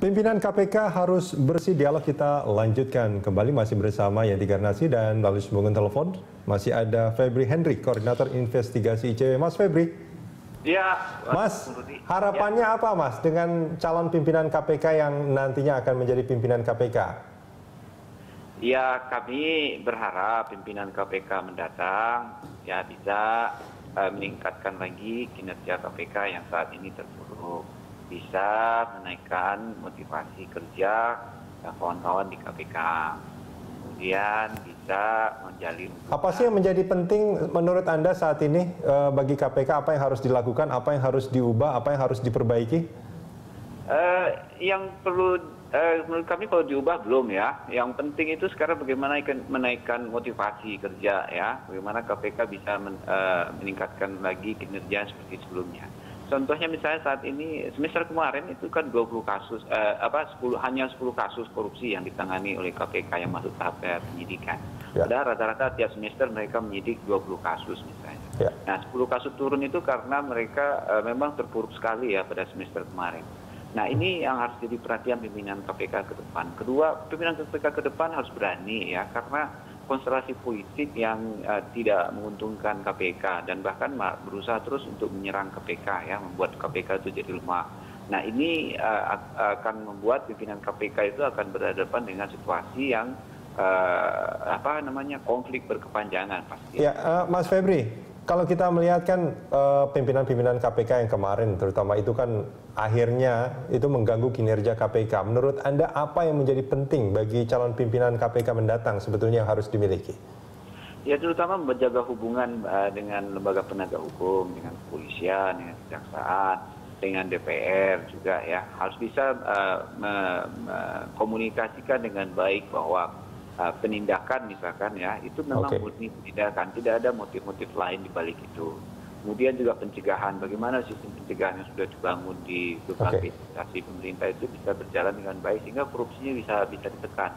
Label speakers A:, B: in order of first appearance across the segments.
A: Pimpinan KPK harus bersih dialog kita lanjutkan kembali masih bersama Yanti Garnasi dan melalui sambungan telepon masih ada Febri Hendri, Koordinator Investigasi ICW. Mas Febri. Iya Mas, harapannya ya. apa Mas dengan calon pimpinan KPK yang nantinya akan menjadi pimpinan KPK?
B: Ya, kami berharap pimpinan KPK mendatang ya bisa uh, meningkatkan lagi kinerja KPK yang saat ini terburuk bisa menaikkan motivasi kerja kawan-kawan di KPK. Kemudian bisa menjalin.
A: Apa sih yang menjadi penting menurut Anda saat ini eh, bagi KPK? Apa yang harus dilakukan? Apa yang harus diubah? Apa yang harus diperbaiki?
B: Eh, yang perlu eh, menurut kami kalau diubah belum ya. Yang penting itu sekarang bagaimana menaikkan motivasi kerja ya. Bagaimana KPK bisa men, eh, meningkatkan lagi kinerja seperti sebelumnya. Contohnya misalnya saat ini semester kemarin itu kan dua puluh kasus eh, apa 10 hanya 10 kasus korupsi yang ditangani oleh KPK yang masuk tahap penyidikan. Ya. Padahal rata-rata tiap semester mereka menyidik 20 kasus misalnya. Ya. Nah, 10 kasus turun itu karena mereka eh, memang terpuruk sekali ya pada semester kemarin. Nah, ini yang harus jadi perhatian pimpinan KPK ke depan. Kedua, pimpinan KPK ke depan harus berani ya karena konstelasi politik yang eh, tidak menguntungkan kpk dan bahkan berusaha terus untuk menyerang kpk ya membuat kpk itu jadi lemah nah ini eh, akan membuat pimpinan kpk itu akan berhadapan dengan situasi yang eh, apa namanya konflik berkepanjangan
A: pasti ya Mas Febri kalau kita melihat kan eh, pimpinan-pimpinan KPK yang kemarin terutama itu kan akhirnya itu mengganggu kinerja KPK. Menurut Anda apa yang menjadi penting bagi calon pimpinan KPK mendatang sebetulnya yang harus dimiliki?
B: Ya terutama menjaga hubungan eh, dengan lembaga penegak hukum, dengan kepolisian, dengan kejaksaan, dengan DPR juga ya. Harus bisa uh, eh, mengkomunikasikan dengan baik bahwa Eh, penindakan misalkan ya itu memang okay. murni penindakan tidak ada motif-motif lain di balik itu kemudian juga pencegahan bagaimana sistem pencegahan yang sudah dibangun di berbagai okay. instansi pemerintah itu bisa berjalan dengan baik sehingga korupsinya bisa bisa ditekan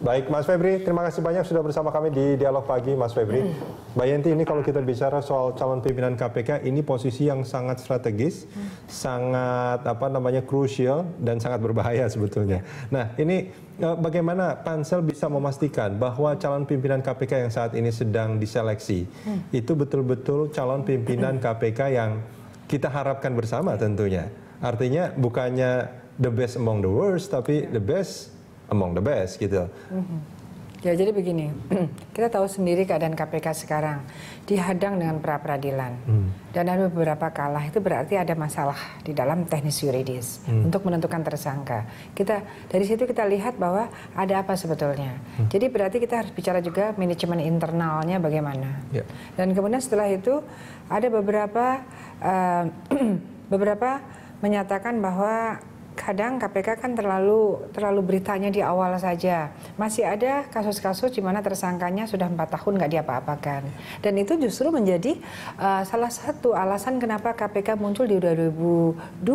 A: Baik, Mas Febri, terima kasih banyak sudah bersama kami di Dialog Pagi, Mas Febri. Mbak Yenti, ini kalau kita bicara soal calon pimpinan KPK, ini posisi yang sangat strategis, hmm. sangat apa namanya krusial dan sangat berbahaya sebetulnya. Nah, ini e, bagaimana pansel bisa memastikan bahwa calon pimpinan KPK yang saat ini sedang diseleksi hmm. itu betul-betul calon pimpinan KPK yang kita harapkan bersama tentunya. Artinya bukannya the best among the worst, tapi the best among the best gitu.
C: Mm-hmm. Ya jadi begini, kita tahu sendiri keadaan KPK sekarang dihadang dengan pra peradilan hmm. dan ada beberapa kalah itu berarti ada masalah di dalam teknis yuridis hmm. untuk menentukan tersangka. Kita dari situ kita lihat bahwa ada apa sebetulnya. Hmm. Jadi berarti kita harus bicara juga manajemen internalnya bagaimana. Yeah. Dan kemudian setelah itu ada beberapa uh, beberapa menyatakan bahwa kadang KPK kan terlalu terlalu beritanya di awal saja. Masih ada kasus-kasus di mana tersangkanya sudah empat tahun nggak diapa-apakan. Dan itu justru menjadi uh, salah satu alasan kenapa KPK muncul di 2002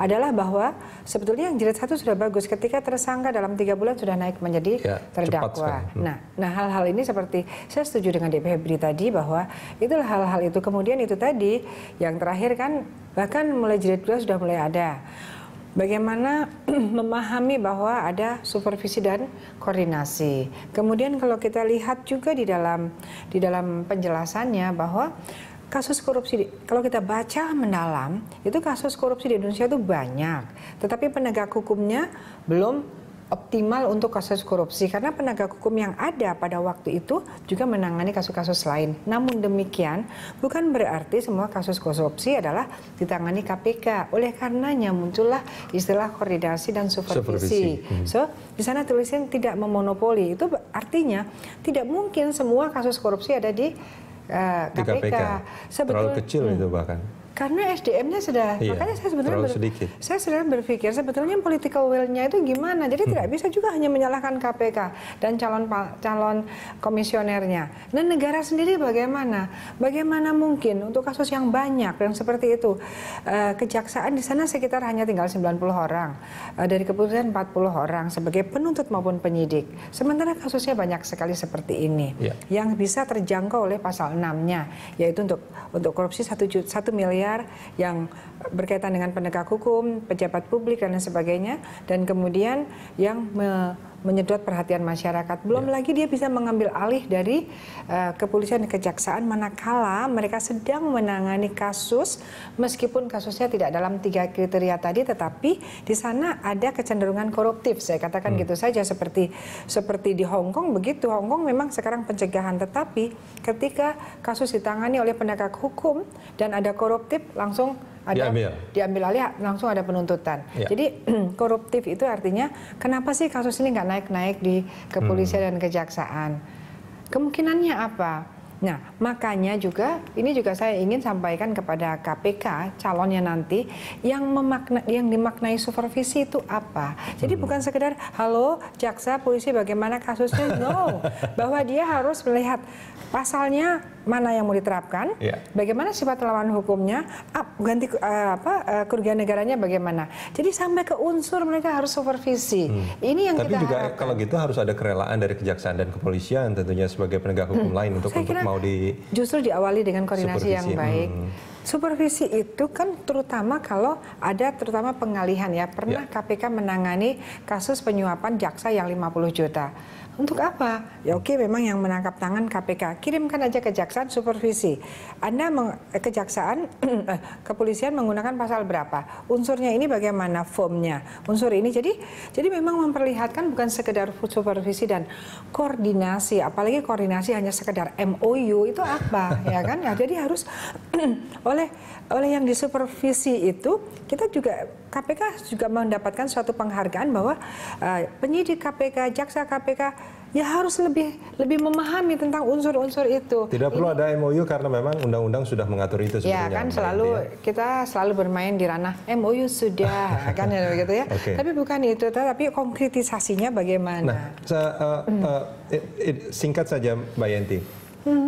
C: adalah bahwa sebetulnya yang jilid satu sudah bagus ketika tersangka dalam tiga bulan sudah naik menjadi ya, terdakwa. Hmm. Nah, nah hal-hal ini seperti saya setuju dengan DPHBD tadi bahwa itulah hal-hal itu. Kemudian itu tadi yang terakhir kan bahkan mulai jilid dua sudah mulai ada. Bagaimana memahami bahwa ada supervisi dan koordinasi. Kemudian kalau kita lihat juga di dalam di dalam penjelasannya bahwa kasus korupsi kalau kita baca mendalam itu kasus korupsi di Indonesia itu banyak, tetapi penegak hukumnya belum optimal untuk kasus korupsi karena penegak hukum yang ada pada waktu itu juga menangani kasus-kasus lain. Namun demikian, bukan berarti semua kasus korupsi adalah ditangani KPK. Oleh karenanya muncullah istilah koordinasi dan supervisi. supervisi. Hmm. So, di sana tulisan tidak memonopoli. Itu artinya tidak mungkin semua kasus korupsi ada di uh, eh, KPK. Di KPK. Sebetulnya, Terlalu kecil hmm. itu bahkan. Karena SDM-nya sudah, iya, makanya saya sebenarnya ber, saya sebenarnya berpikir sebetulnya political will-nya itu gimana. Jadi hmm. tidak bisa juga hanya menyalahkan KPK dan calon calon komisionernya. Dan negara sendiri bagaimana? Bagaimana mungkin untuk kasus yang banyak dan seperti itu eh, kejaksaan di sana sekitar hanya tinggal 90 orang eh, dari keputusan 40 orang sebagai penuntut maupun penyidik. Sementara kasusnya banyak sekali seperti ini yeah. yang bisa terjangkau oleh pasal 6-nya yaitu untuk untuk korupsi 1 juta 1 miliar yang berkaitan dengan penegak hukum, pejabat publik dan sebagainya dan kemudian yang me menyedot perhatian masyarakat. Belum ya. lagi dia bisa mengambil alih dari uh, kepolisian dan kejaksaan manakala mereka sedang menangani kasus meskipun kasusnya tidak dalam tiga kriteria tadi tetapi di sana ada kecenderungan koruptif. Saya katakan hmm. gitu saja seperti seperti di Hong Kong begitu. Hong Kong memang sekarang pencegahan tetapi ketika kasus ditangani oleh penegak hukum dan ada koruptif langsung ada diambil, diambil alih langsung ada penuntutan. Ya. Jadi koruptif itu artinya kenapa sih kasus ini nggak naik-naik di kepolisian hmm. dan kejaksaan? Kemungkinannya apa? Nah, makanya juga ini juga saya ingin sampaikan kepada KPK calonnya nanti yang memakna yang dimaknai supervisi itu apa. Jadi hmm. bukan sekedar halo jaksa polisi bagaimana kasusnya no, bahwa dia harus melihat pasalnya mana yang mau diterapkan, yeah. bagaimana sifat lawan hukumnya, up, ganti uh, apa uh, kerugian negaranya bagaimana. Jadi sampai ke unsur mereka harus supervisi. Hmm. Ini yang Tapi kita juga harapkan.
A: kalau gitu harus ada kerelaan dari kejaksaan dan kepolisian tentunya sebagai penegak hukum hmm. lain untuk untuk mau di
C: justru diawali dengan koordinasi supervisi. yang baik. Hmm Supervisi itu kan terutama kalau ada terutama pengalihan ya. Pernah ya. KPK menangani kasus penyuapan jaksa yang 50 juta. Untuk apa? Ya oke memang yang menangkap tangan KPK. Kirimkan aja kejaksaan supervisi. Anda eh, kejaksaan eh, kepolisian menggunakan pasal berapa? Unsurnya ini bagaimana formnya? Unsur ini jadi jadi memang memperlihatkan bukan sekedar supervisi dan koordinasi, apalagi koordinasi hanya sekedar MOU itu apa ya kan? Ya, jadi harus oleh oleh yang disupervisi itu kita juga KPK juga mendapatkan suatu penghargaan bahwa uh, penyidik KPK, jaksa KPK ya harus lebih lebih memahami tentang unsur-unsur itu. Tidak Ini, perlu
A: ada MOU karena memang undang-undang sudah mengatur itu ya, sebenarnya. Ya kan
C: selalu ya. kita selalu bermain di ranah MOU sudah kan ya begitu ya. Okay. Tapi bukan itu, tapi konkretisasinya bagaimana?
A: Nah, uh, uh, singkat saja Mbak Yenti.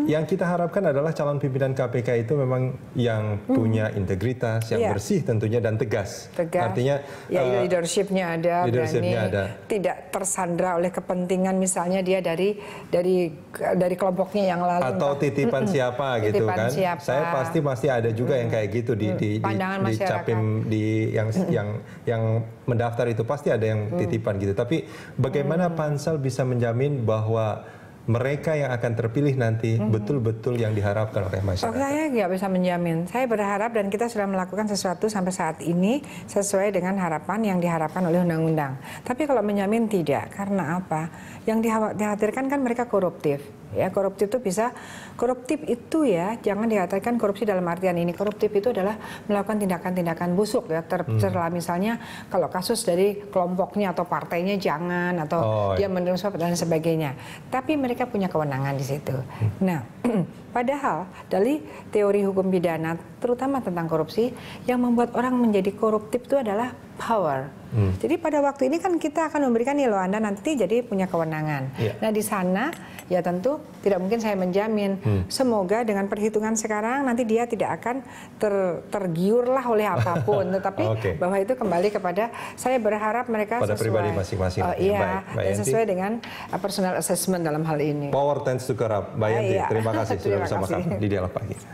A: Yang kita harapkan adalah calon pimpinan KPK itu memang yang hmm. punya integritas, yang yeah. bersih tentunya dan tegas. Tegas. Artinya ya uh,
C: leadershipnya ada, leadership ada. tidak tersandra oleh kepentingan misalnya dia dari dari dari kelompoknya yang lalu. Atau titipan hmm. siapa gitu kan? Saya pasti
A: pasti ada juga hmm. yang kayak gitu di di, di, di capim di yang hmm. yang yang mendaftar itu pasti ada yang mm. titipan hmm. gitu. Tapi bagaimana hmm. pansel bisa menjamin bahwa mereka yang akan terpilih nanti mm-hmm. betul-betul yang diharapkan oleh masyarakat. Oh,
C: saya nggak bisa menjamin. Saya berharap dan kita sudah melakukan sesuatu sampai saat ini sesuai dengan harapan yang diharapkan oleh undang-undang. Tapi kalau menjamin tidak, karena apa? Yang dikhawatirkan kan mereka koruptif Ya, koruptif itu bisa koruptif itu ya jangan dikatakan korupsi dalam artian ini. Koruptif itu adalah melakukan tindakan-tindakan busuk ya tercela hmm. misalnya kalau kasus dari kelompoknya atau partainya jangan atau oh, dia iya. menerima suap dan sebagainya. Tapi mereka punya kewenangan di situ. Hmm. Nah, padahal dari teori hukum pidana terutama tentang korupsi yang membuat orang menjadi koruptif itu adalah power. Hmm. Jadi pada waktu ini kan kita akan memberikan nih loh Anda nanti jadi punya kewenangan. Yeah. Nah di sana ya tentu tidak mungkin saya menjamin. Hmm. Semoga dengan perhitungan sekarang nanti dia tidak akan ter, tergiurlah oleh apapun. Tetapi okay. bahwa itu kembali kepada saya berharap mereka pada sesuai. pribadi masing-masing. Oh, iya baik, dan sesuai dengan uh, personal assessment dalam hal ini.
A: Power tends to corrupt. Mbak ah, iya. terima kasih sudah bersama kami di dialog pagi.